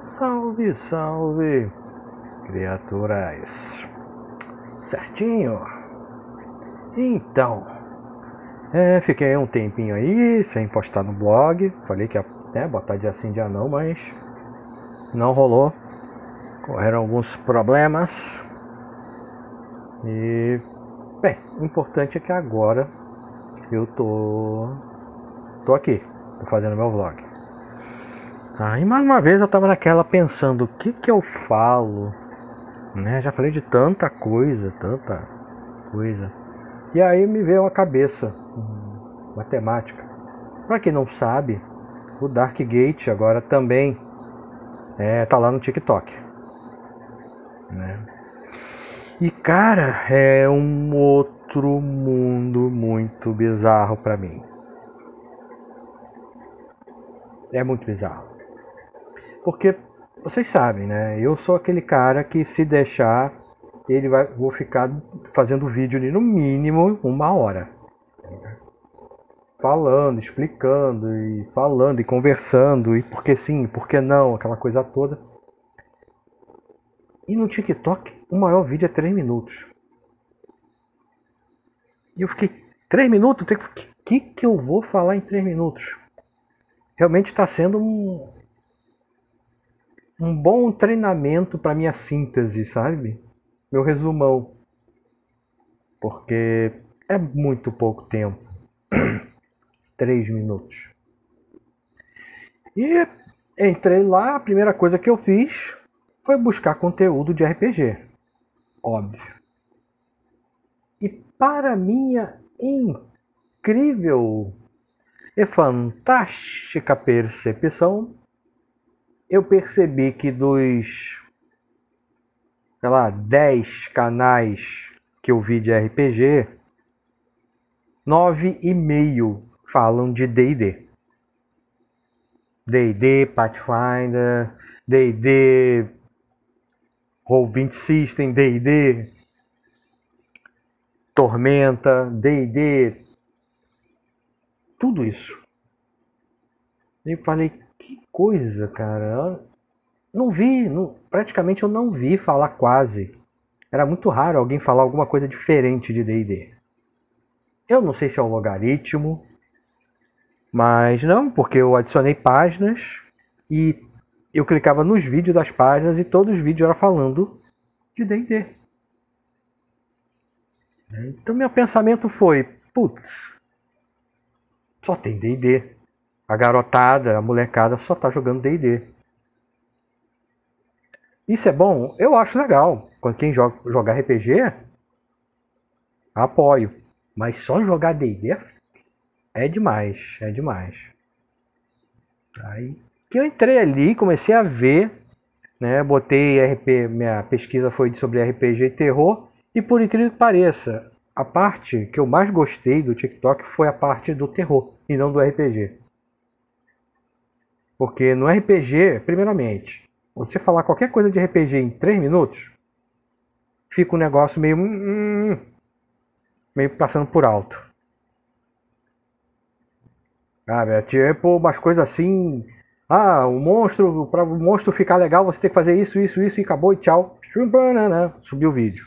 Salve, salve, criaturas. Certinho? Então, é, fiquei um tempinho aí sem postar no blog. Falei que ia né, botar dia sim, dia não, mas não rolou. Correram alguns problemas. E, bem, o importante é que agora eu tô, tô aqui, tô fazendo meu vlog. Aí ah, mais uma vez eu estava naquela pensando, o que que eu falo? Né? Já falei de tanta coisa, tanta coisa. E aí me veio uma cabeça, hum, matemática. Para quem não sabe, o Dark Gate agora também é, tá lá no TikTok. Né? E cara, é um outro mundo muito bizarro para mim. É muito bizarro porque vocês sabem, né? Eu sou aquele cara que se deixar, ele vai vou ficar fazendo vídeo ali no mínimo uma hora. Falando, explicando e falando e conversando e por que sim, por que não, aquela coisa toda. E no TikTok, o maior vídeo é 3 minutos. E eu fiquei, 3 minutos? O que, que eu vou falar em 3 minutos? Realmente está sendo um, um bom treinamento para minha síntese, sabe? Meu resumão. Porque é muito pouco tempo. Três minutos. E entrei lá, a primeira coisa que eu fiz foi buscar conteúdo de RPG. Óbvio. E para minha incrível e fantástica percepção, eu percebi que dos, sei lá, 10 canais que eu vi de RPG, 9,5 falam de D&D. D&D, Pathfinder, D&D, Roll20 System, D&D, Tormenta, D&D, tudo isso. E falei, que coisa, cara. Não vi, não, praticamente eu não vi falar quase. Era muito raro alguém falar alguma coisa diferente de DD. Eu não sei se é o um logaritmo, mas não, porque eu adicionei páginas e eu clicava nos vídeos das páginas e todos os vídeos eram falando de D&D. Então meu pensamento foi, putz, só tem D&D a garotada, a molecada só tá jogando D&D. Isso é bom? Eu acho legal. Quando quem joga, joga RPG, apoio. Mas só jogar D&D é, é demais, é demais. Aí que eu entrei ali, comecei a ver, né? Botei RP, minha pesquisa foi sobre RPG e terror. E por incrível que pareça, a parte que eu mais gostei do TikTok foi a parte do terror e não do RPG. Porque no RPG, primeiramente, você falar qualquer coisa de RPG em 3 minutos, fica um negócio meio. Hum, meio passando por alto. Sabe? é tipo umas coisas assim. Ah, o monstro, para o monstro ficar legal, você tem que fazer isso, isso, isso e acabou e tchau. Subiu o vídeo.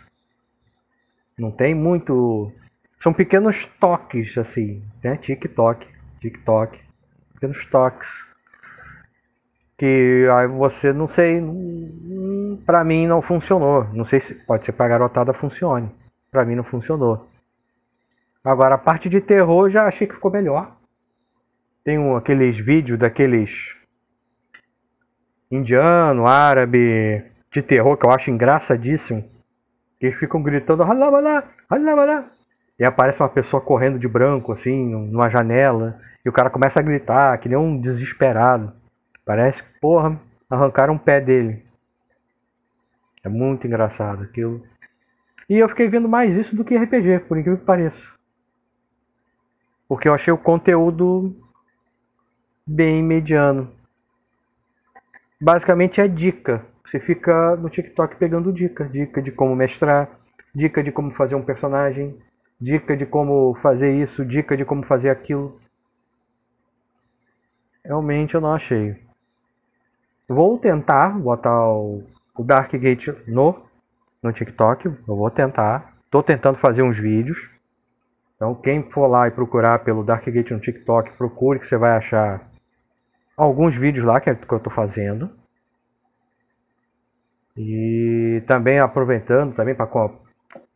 Não tem muito. São pequenos toques, assim, né? TikTok, TikTok, pequenos toques que aí você não sei, para mim não funcionou. Não sei se pode ser para garotada funcione. Para mim não funcionou. Agora a parte de terror já achei que ficou melhor. Tem um, aqueles vídeos daqueles indiano, árabe, de terror que eu acho engraçadíssimo. Que eles ficam gritando, halabalá, halabalá. E aparece uma pessoa correndo de branco, assim, numa janela. E o cara começa a gritar, que nem um desesperado. Parece que, porra, arrancaram um pé dele. É muito engraçado aquilo. E eu fiquei vendo mais isso do que RPG, por incrível que pareça. Porque eu achei o conteúdo bem mediano. Basicamente é dica. Você fica no TikTok pegando dica. Dica de como mestrar, dica de como fazer um personagem, dica de como fazer isso, dica de como fazer aquilo. Realmente eu não achei. Vou tentar botar o, o Dark Gate no, no TikTok. Eu vou tentar. Tô tentando fazer uns vídeos. Então, quem for lá e procurar pelo Dark Gate no TikTok, procure que você vai achar alguns vídeos lá que, é, que eu estou fazendo. E também aproveitando também para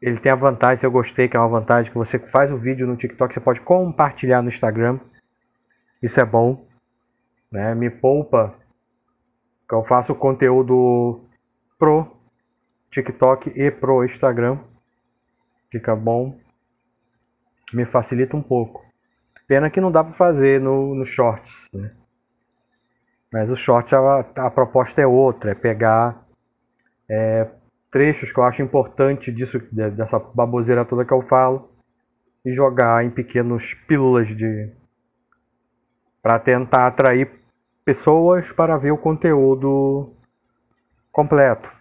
ele tem a vantagem, eu gostei, que é uma vantagem que você faz o vídeo no TikTok, você pode compartilhar no Instagram. Isso é bom, né? Me poupa eu faço conteúdo pro TikTok e pro Instagram. Fica bom. Me facilita um pouco. Pena que não dá para fazer no, no Shorts, né? Mas o Short a, a proposta é outra. É pegar é, trechos que eu acho importante disso, dessa baboseira toda que eu falo. E jogar em pequenos pílulas de... para tentar atrair pessoas para ver o conteúdo completo.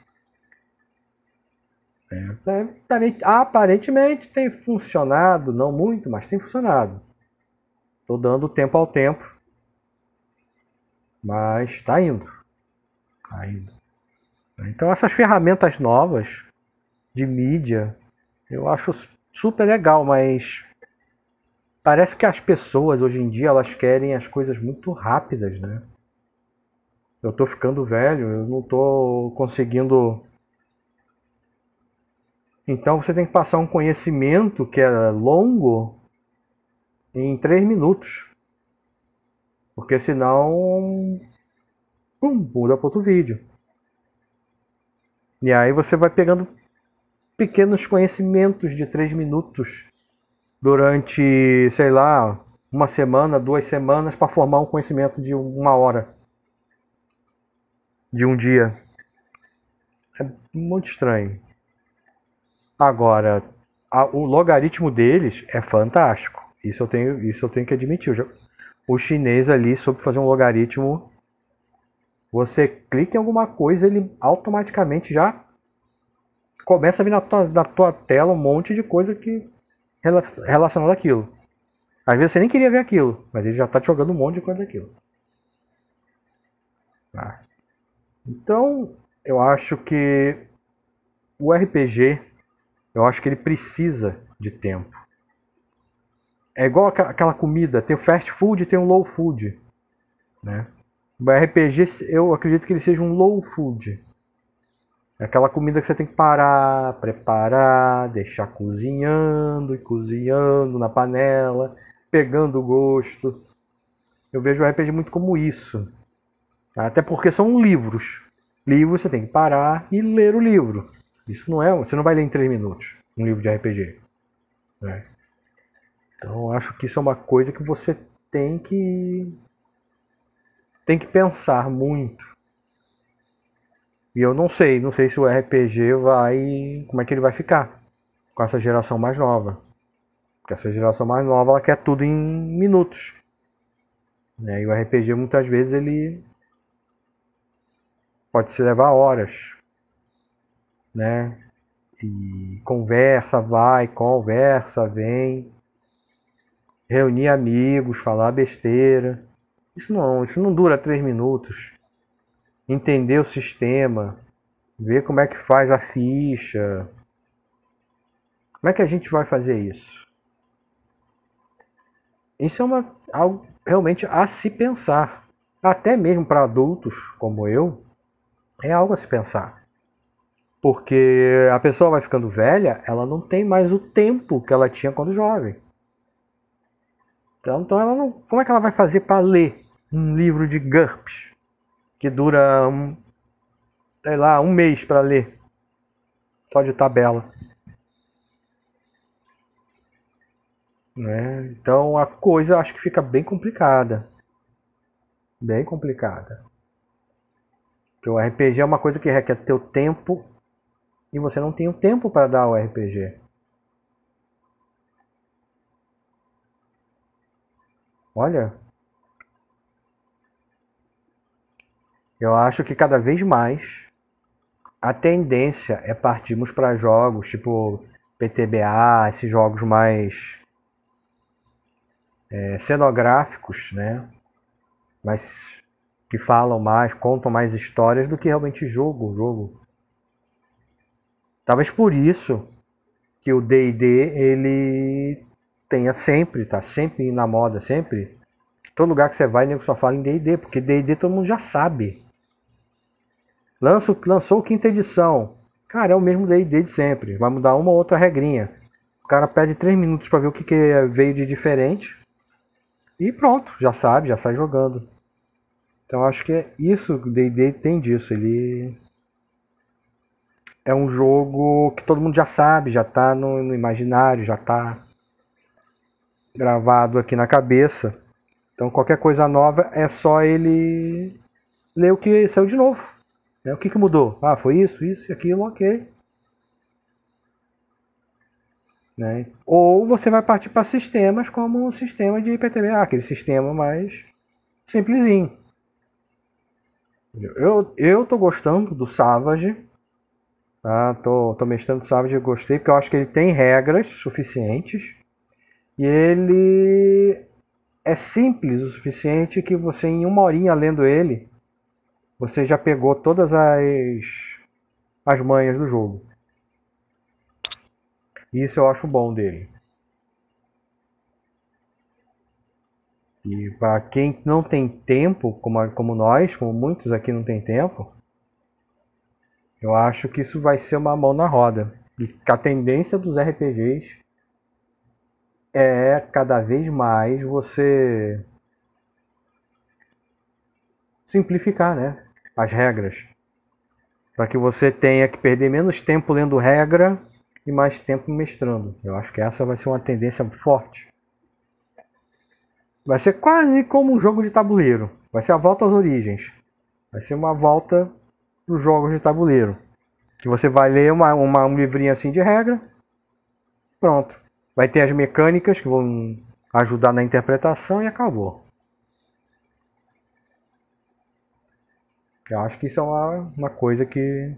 É. é aparentemente tem funcionado, não muito, mas tem funcionado. Estou dando tempo ao tempo, mas está indo. Tá indo. Então essas ferramentas novas de mídia, eu acho super legal, mas parece que as pessoas hoje em dia elas querem as coisas muito rápidas, né? eu tô ficando velho, eu não tô conseguindo. Então você tem que passar um conhecimento que é longo em três minutos. Porque senão. Pum, muda para outro vídeo. E aí você vai pegando pequenos conhecimentos de três minutos durante, sei lá, uma semana, duas semanas para formar um conhecimento de uma hora de um dia. É muito estranho. Agora, a, o logaritmo deles é fantástico. Isso eu tenho, isso eu tenho que admitir. O chinês ali soube fazer um logaritmo. Você clica em alguma coisa, ele automaticamente já começa a vir na tua, na tua tela um monte de coisa que relacionada àquilo. Às vezes você nem queria ver aquilo, mas ele já está jogando um monte de coisa daquilo. Ah. Então, eu acho que o RPG, eu acho que ele precisa de tempo. É igual aquela comida, tem o fast food e tem o low food, né? O RPG, eu acredito que ele seja um low food. É aquela comida que você tem que parar, preparar, deixar cozinhando e cozinhando na panela, pegando o gosto. Eu vejo o RPG muito como isso. Até porque são livros. Livros você tem que parar e ler o livro. Isso não é. Você não vai ler em três minutos um livro de RPG. Né? Então acho que isso é uma coisa que você tem que. tem que pensar muito. E eu não sei, não sei se o RPG vai. como é que ele vai ficar com essa geração mais nova. Porque essa geração mais nova ela quer tudo em minutos. Né? E o RPG muitas vezes ele pode se levar horas, né? E conversa, vai, conversa, vem, reunir amigos, falar besteira. Isso não, isso não dura três minutos. Entender o sistema, ver como é que faz a ficha. Como é que a gente vai fazer isso? Isso é uma, algo realmente a se pensar. Até mesmo para adultos como eu, é algo a se pensar. Porque a pessoa vai ficando velha, ela não tem mais o tempo que ela tinha quando jovem. Então, então ela não, como é que ela vai fazer para ler um livro de GURPS que dura, um, sei lá, um mês para ler, só de tabela? Né? Então a coisa acho que fica bem complicada. Bem complicada. Porque o RPG é uma coisa que requer teu tempo e você não tem o tempo para dar o RPG. Olha, eu acho que cada vez mais a tendência é partirmos para jogos tipo PTBA, esses jogos mais é, cenográficos, né? Mas que falam mais, contam mais histórias do que realmente jogo, jogo. Talvez por isso que o D&D ele tenha sempre, tá sempre na moda, sempre. Todo lugar que você vai, nego só fala em D&D, porque D&D todo mundo já sabe. Lançou lançou quinta edição. Cara, é o mesmo D&D de sempre. Vai mudar uma ou outra regrinha. O cara perde três minutos para ver o que, que é, veio de diferente. E pronto, já sabe, já sai jogando. Então acho que é isso o D&D tem disso, ele é um jogo que todo mundo já sabe, já tá no, no imaginário, já tá gravado aqui na cabeça. Então qualquer coisa nova é só ele ler o que saiu de novo. Né? O que, que mudou? Ah, foi isso, isso e aquilo, ok. Né? Ou você vai partir para sistemas como o um sistema de IPTV, ah, aquele sistema mais simplesinho. Eu, eu tô gostando do Savage. Tá? Tô, tô mexendo o Savage, eu gostei, porque eu acho que ele tem regras suficientes. E ele é simples o suficiente que você, em uma horinha lendo ele, você já pegou todas as, as manhas do jogo. Isso eu acho bom dele. E para quem não tem tempo, como, como nós, como muitos aqui não tem tempo, eu acho que isso vai ser uma mão na roda. E a tendência dos RPGs é cada vez mais você simplificar né, as regras. Para que você tenha que perder menos tempo lendo regra e mais tempo mestrando. Eu acho que essa vai ser uma tendência forte. Vai ser quase como um jogo de tabuleiro. Vai ser a volta às origens. Vai ser uma volta para os jogos de tabuleiro. Que você vai ler uma, uma, um livrinho assim de regra. Pronto. Vai ter as mecânicas que vão ajudar na interpretação e acabou. Eu acho que isso é uma, uma coisa que,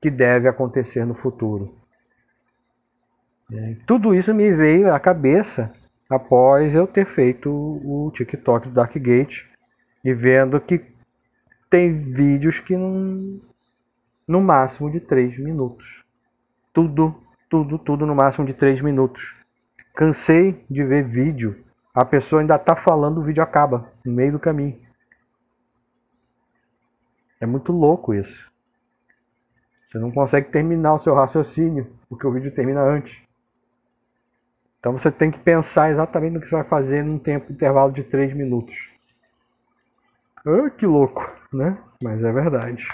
que deve acontecer no futuro. Tudo isso me veio à cabeça após eu ter feito o TikTok do Darkgate e vendo que tem vídeos que não. no máximo de 3 minutos. Tudo, tudo, tudo no máximo de 3 minutos. Cansei de ver vídeo. A pessoa ainda tá falando, o vídeo acaba no meio do caminho. É muito louco isso. Você não consegue terminar o seu raciocínio, porque o vídeo termina antes. Então você tem que pensar exatamente no que você vai fazer num tempo intervalo de 3 minutos. Oh, que louco, né? Mas é verdade.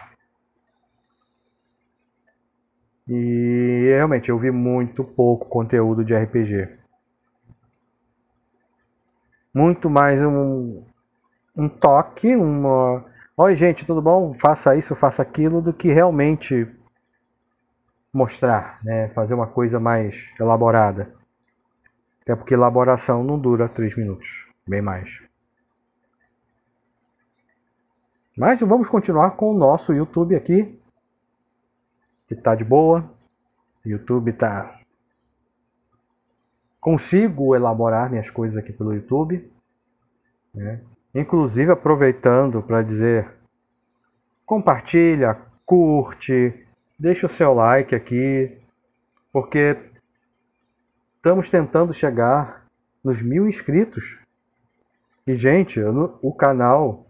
E realmente eu vi muito pouco conteúdo de RPG. Muito mais um, um toque, uma. Oi, gente, tudo bom? Faça isso, faça aquilo, do que realmente mostrar, né? fazer uma coisa mais elaborada. Até porque elaboração não dura 3 minutos, bem mais. Mas vamos continuar com o nosso YouTube aqui, que tá de boa. YouTube tá consigo elaborar minhas coisas aqui pelo YouTube, né? Inclusive aproveitando para dizer compartilha, curte, deixa o seu like aqui, porque Estamos tentando chegar nos mil inscritos. E, gente, o canal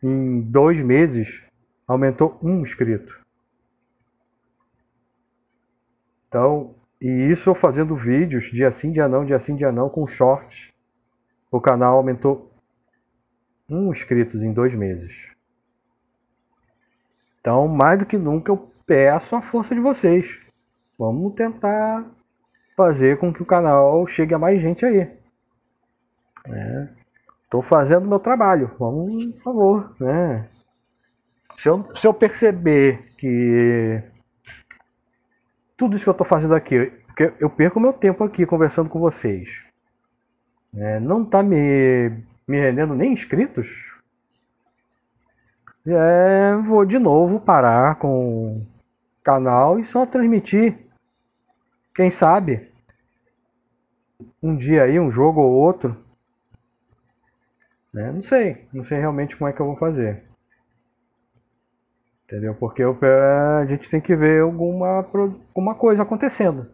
em dois meses aumentou um inscrito. Então, e isso fazendo vídeos dia sim, dia não, dia sim, dia não, com shorts. O canal aumentou um inscritos em dois meses. Então, mais do que nunca, eu peço a força de vocês. Vamos tentar fazer com que o canal chegue a mais gente aí. Né? Tô fazendo meu trabalho, vamos, por favor, né? Se eu, se eu perceber que tudo isso que eu estou fazendo aqui, porque eu perco meu tempo aqui conversando com vocês, né? não tá me, me rendendo nem inscritos, é, vou de novo parar com o canal e só transmitir quem sabe um dia aí, um jogo ou outro. Né? Não sei. Não sei realmente como é que eu vou fazer. Entendeu? Porque eu, é, a gente tem que ver alguma, alguma coisa acontecendo.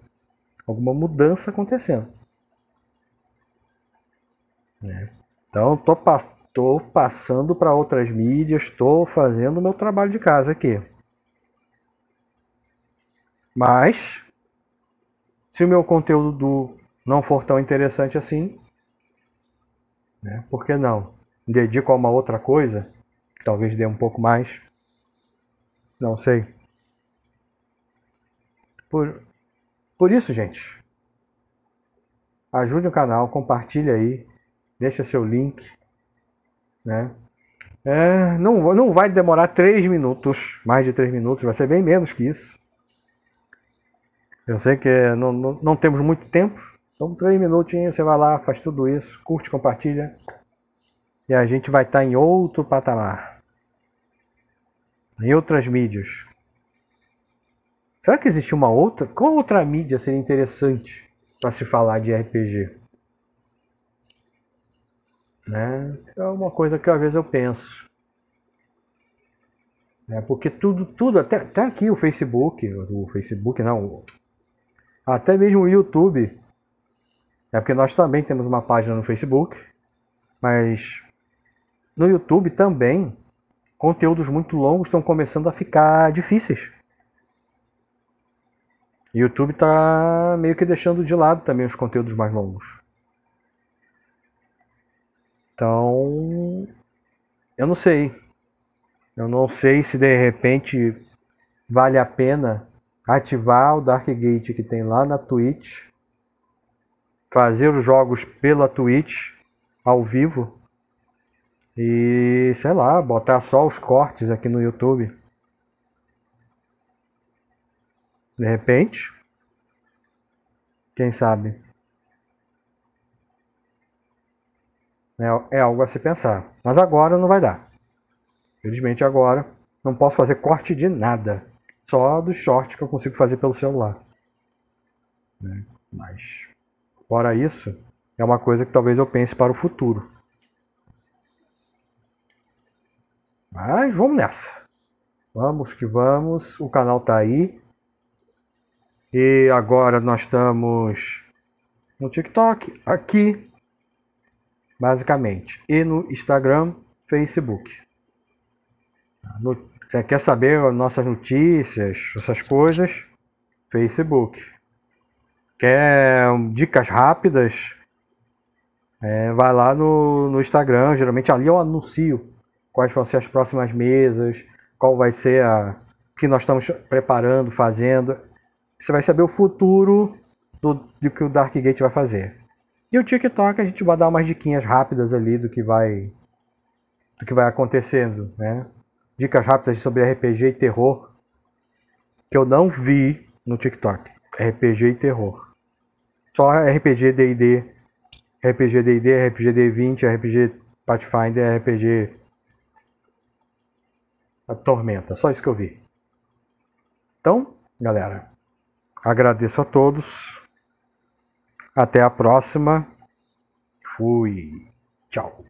Alguma mudança acontecendo. Né? Então, tô, tô passando para outras mídias, estou fazendo o meu trabalho de casa aqui. Mas se o meu conteúdo não for tão interessante assim, né? por que não? Dedico a uma outra coisa, talvez dê um pouco mais, não sei. Por, por isso, gente, ajude o canal, compartilhe aí, deixa seu link, né? É, não, não vai demorar 3 minutos, mais de 3 minutos, vai ser bem menos que isso. Eu sei que não, não, não temos muito tempo, então três minutinhos você vai lá, faz tudo isso, curte, compartilha e a gente vai estar tá em outro patamar, em outras mídias. Será que existe uma outra? Qual outra mídia seria interessante para se falar de RPG? Né? É uma coisa que às vezes eu penso. É porque tudo, tudo, até, até aqui o Facebook, o Facebook não, até mesmo o YouTube. É porque nós também temos uma página no Facebook, mas no YouTube também conteúdos muito longos estão começando a ficar difíceis. YouTube está meio que deixando de lado também os conteúdos mais longos. Então, eu não sei. Eu não sei se de repente vale a pena ativar o Dark Gate que tem lá na Twitch, fazer os jogos pela Twitch ao vivo e sei lá, botar só os cortes aqui no YouTube. De repente, quem sabe? É, é algo a se pensar. Mas agora não vai dar. Felizmente agora não posso fazer corte de nada só do short que eu consigo fazer pelo celular. Né? Mas, fora isso, é uma coisa que talvez eu pense para o futuro. Mas vamos nessa. Vamos que vamos. O canal tá aí. E agora nós estamos no TikTok, aqui, basicamente, e no Instagram, Facebook. No você quer saber nossas notícias, essas coisas? Facebook. Quer dicas rápidas? É, vai lá no, no Instagram, geralmente ali eu anuncio quais vão ser as próximas mesas, qual vai ser a que nós estamos preparando, fazendo. Você vai saber o futuro do, do que o Dark Gate vai fazer. E o TikTok a gente vai dar umas diquinhas rápidas ali do que vai do que vai acontecendo, né? dicas rápidas sobre RPG e terror que eu não vi no TikTok. RPG e terror. Só RPG D&D, RPG D&D, RPG D20, RPG Pathfinder, RPG a Tormenta. Só isso que eu vi. Então, galera, agradeço a todos. Até a próxima. Fui. Tchau.